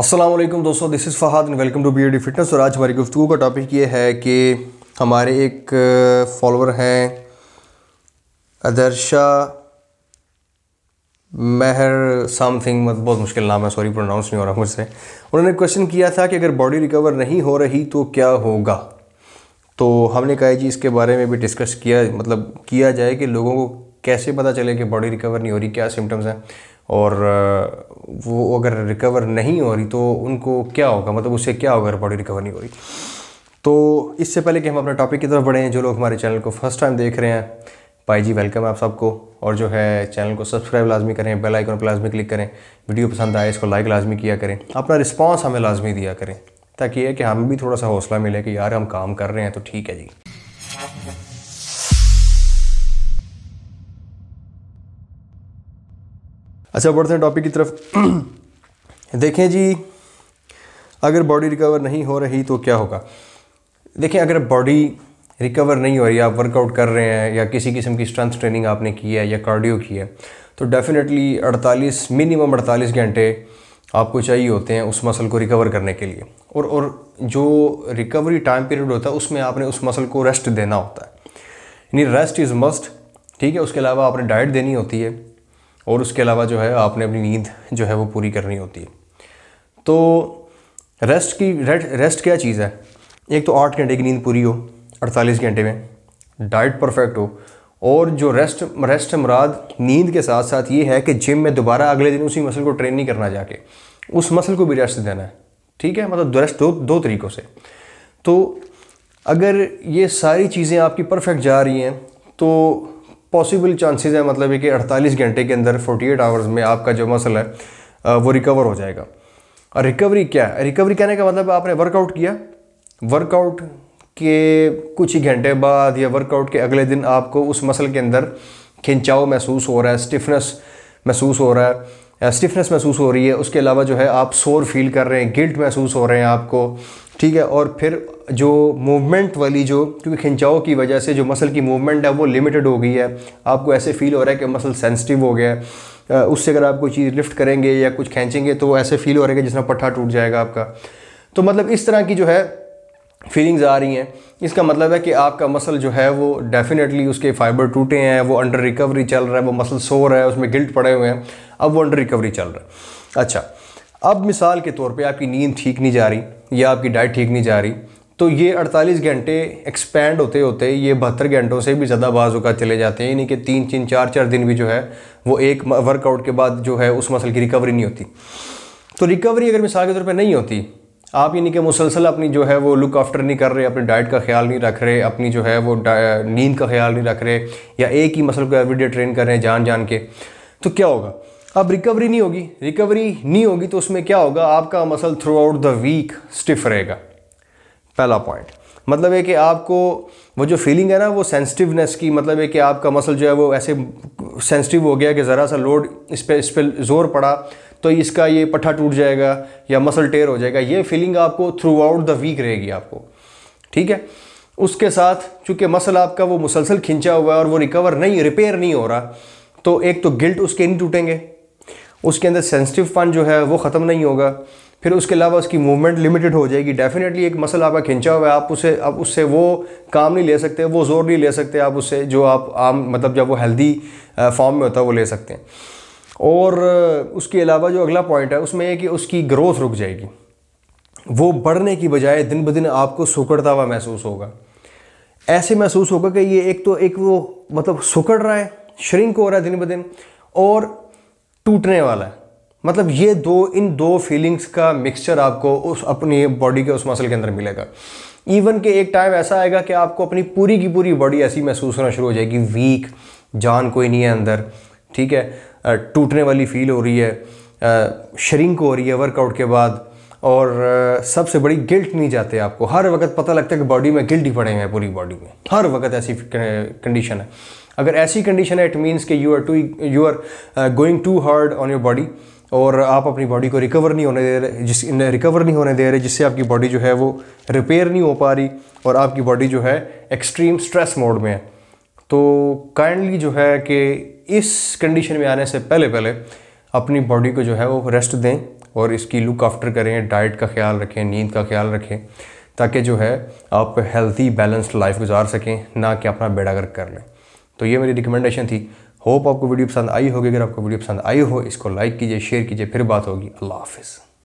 असलम दोस्तों this is Fahad and welcome to B D fitness और आज हमारी गुफ्तु का टॉपिक ये है कि हमारे एक फॉलोअर हैं अदरशा मेहर समथिंग मतलब बहुत मुश्किल नाम है सॉरी प्रोनाउंस नहीं हो रहा मुझसे उन्होंने क्वेश्चन किया था कि अगर बॉडी रिकवर नहीं हो रही तो क्या होगा तो हमने कहा जी इसके बारे में भी डिस्कस किया मतलब किया जाए कि लोगों को कैसे पता चले कि बॉडी रिकवर नहीं हो रही क्या सिम्टम्स हैं और वो अगर रिकवर नहीं हो रही तो उनको क्या होगा मतलब उससे क्या होगा अगर बॉडी रिकवर नहीं हो रही तो इससे पहले कि हम अपने टॉपिक की तरफ बढ़े हैं जो लोग हमारे चैनल को फर्स्ट टाइम देख रहे हैं भाई जी वेलकम है आप सबको और जो है चैनल को सब्सक्राइब लाजमी करें बेल आइकन पर लाजमी क्लिक करें वीडियो पसंद आए इसको लाइक लाजमी किया करें अपना रिस्पांस हमें लाजमी दिया करें ताकि ये कि हमें भी थोड़ा सा हौसला मिले कि यार हम काम कर रहे हैं तो ठीक है जी अच्छा बढ़ते हैं टॉपिक की तरफ देखें जी अगर बॉडी रिकवर नहीं हो रही तो क्या होगा देखें अगर बॉडी रिकवर नहीं हो रही आप वर्कआउट कर रहे हैं या किसी किस्म की स्ट्रेंथ ट्रेनिंग आपने की है या कार्डियो की है तो डेफ़िनेटली 48 मिनिमम 48 घंटे आपको चाहिए होते हैं उस मसल को रिकवर करने के लिए और और जो रिकवरी टाइम पीरियड होता है उसमें आपने उस मसल को रेस्ट देना होता है यानी रेस्ट इज़ मस्ट ठीक है उसके अलावा आपने डाइट देनी होती है और उसके अलावा जो है आपने अपनी नींद जो है वो पूरी करनी होती है तो रेस्ट की रेस्ट रेस्ट क्या चीज़ है एक तो आठ घंटे की नींद पूरी हो अड़तालीस घंटे में डाइट परफेक्ट हो और जो रेस्ट रेस्ट मुराद नींद के साथ साथ ये है कि जिम में दोबारा अगले दिन उसी मसल को ट्रेन नहीं करना जाके उस मसल को भी रेस्ट देना है ठीक है मतलब रेस्ट दो दो तरीक़ों से तो अगर ये सारी चीज़ें आपकी परफेक्ट जा रही हैं तो पॉसिबल चांसेस है मतलब है कि 48 घंटे के अंदर 48 आवर्स में आपका जो मसल है वो रिकवर हो जाएगा और रिकवरी क्या है रिकवरी कहने का मतलब आपने वर्कआउट किया वर्कआउट के कुछ ही घंटे बाद या वर्कआउट के अगले दिन आपको उस मसल के अंदर खिंचाव महसूस हो रहा है स्टिफनेस महसूस हो रहा है स्टिफनेस uh, महसूस हो रही है उसके अलावा जो है आप शोर फील कर रहे हैं गिल्ट महसूस हो रहे हैं आपको ठीक है और फिर जो मूवमेंट वाली जो क्योंकि खिंचाव की वजह से जो मसल की मूवमेंट है वो लिमिटेड हो गई है आपको ऐसे फील हो रहा है कि मसल सेंसिटिव हो गया है uh, उससे अगर आप कोई चीज़ लिफ्ट करेंगे या कुछ खींचेंगे तो ऐसे फील हो रहा है कि जिसना पट्ठा टूट जाएगा आपका तो मतलब इस तरह की जो है फीलिंग्स आ रही हैं इसका मतलब है कि आपका मसल जो है वो डेफिनेटली उसके फाइबर टूटे हैं वो अंडर रिकवरी चल रहा है वो मसल सो रहा है उसमें गिल्ट पड़े हुए हैं अब वो अंडर रिकवरी चल रहा है अच्छा अब मिसाल के तौर पे आपकी नींद ठीक नहीं जा रही या आपकी डाइट ठीक नहीं जा रही तो ये 48 घंटे एक्सपेंड होते होते ये बहत्तर घंटों से भी ज़्यादा का चले जाते हैं यानी कि तीन तीन चार चार दिन भी जो है वो एक वर्कआउट के बाद जो है उस मसल की रिकवरी नहीं होती तो रिकवरी अगर मिसाल के तौर पर नहीं होती आप यानी कि मुसलसल अपनी जो है वो लुक आफ्टर नहीं कर रहे अपनी डाइट का ख्याल नहीं रख रहे अपनी जो है वो नींद का ख्याल नहीं रख रहे या एक ही मसल को एवरीडे ट्रेन कर रहे हैं जान जान के तो क्या होगा अब रिकवरी नहीं होगी रिकवरी नहीं होगी तो उसमें क्या होगा आपका muscle throughout the week stiff रहेगा पहला पॉइंट मतलब है कि आपको वो जो फीलिंग है ना वो सेंसिटिवनेस की मतलब है कि आपका मसल जो है वो ऐसे सेंसिटिव हो गया कि ज़रा सा लोड इस पर इस पर ज़ोर पड़ा तो इसका ये पट्ठा टूट जाएगा या मसल टेयर हो जाएगा ये फीलिंग आपको थ्रू आउट द वीक रहेगी आपको ठीक है उसके साथ चूँकि मसल आपका वो मुसलसल खिंचा हुआ है और वो रिकवर नहीं रिपेयर नहीं हो रहा तो एक तो गिल्ट उसके नहीं टूटेंगे उसके अंदर सेंसिटिव पन जो है वो ख़त्म नहीं होगा फिर उसके अलावा उसकी मूवमेंट लिमिटेड हो जाएगी डेफिनेटली एक मसल आपका खिंचा हुआ है आप उसे आप उससे वो काम नहीं ले सकते वो ज़ोर नहीं ले सकते आप उससे जो आप आम मतलब जब वो हेल्दी फॉर्म में होता है वो ले सकते हैं और उसके अलावा जो अगला पॉइंट है उसमें यह कि उसकी ग्रोथ रुक जाएगी वो बढ़ने की बजाय दिन ब दिन आपको सुकड़ता हुआ महसूस होगा ऐसे महसूस होगा कि ये एक तो एक वो मतलब सुकड़ रहा है श्रिंक हो रहा है दिन ब दिन और टूटने वाला है मतलब ये दो इन दो फीलिंग्स का मिक्सचर आपको उस अपनी बॉडी के उस मसल के अंदर मिलेगा इवन के एक टाइम ऐसा आएगा कि आपको अपनी पूरी की पूरी बॉडी ऐसी महसूस होना शुरू हो जाएगी वीक जान कोई नहीं है अंदर ठीक है टूटने वाली फील हो रही है श्रिंक हो रही है वर्कआउट के बाद और सबसे बड़ी गिल्ट नहीं जाते आपको हर वक्त पता लगता है कि बॉडी में गिल्ट ही पड़े हैं पूरी बॉडी में हर वक्त ऐसी कंडीशन है अगर ऐसी कंडीशन है इट मीन्स कि you are too you are going too hard on your body और आप अपनी बॉडी को रिकवर नहीं होने दे रहे जिस रिकवर नहीं होने दे रहे जिससे आपकी बॉडी जो है वो रिपेयर नहीं हो पा रही और आपकी बॉडी जो है एक्सट्रीम स्ट्रेस मोड में है तो काइंडली जो है कि इस कंडीशन में आने से पहले पहले अपनी बॉडी को जो है वो रेस्ट दें और इसकी लुक आफ्टर करें डाइट का ख्याल रखें नींद का ख्याल रखें ताकि जो है आप हेल्थी बैलेंस्ड लाइफ गुजार सकें ना कि अपना बेड़ा गर्क कर लें तो ये मेरी रिकमेंडेशन थी होप आपको वीडियो पसंद आई होगी अगर आपको वीडियो पसंद आई हो इसको लाइक कीजिए शेयर कीजिए फिर बात होगी अल्लाह हाफिज़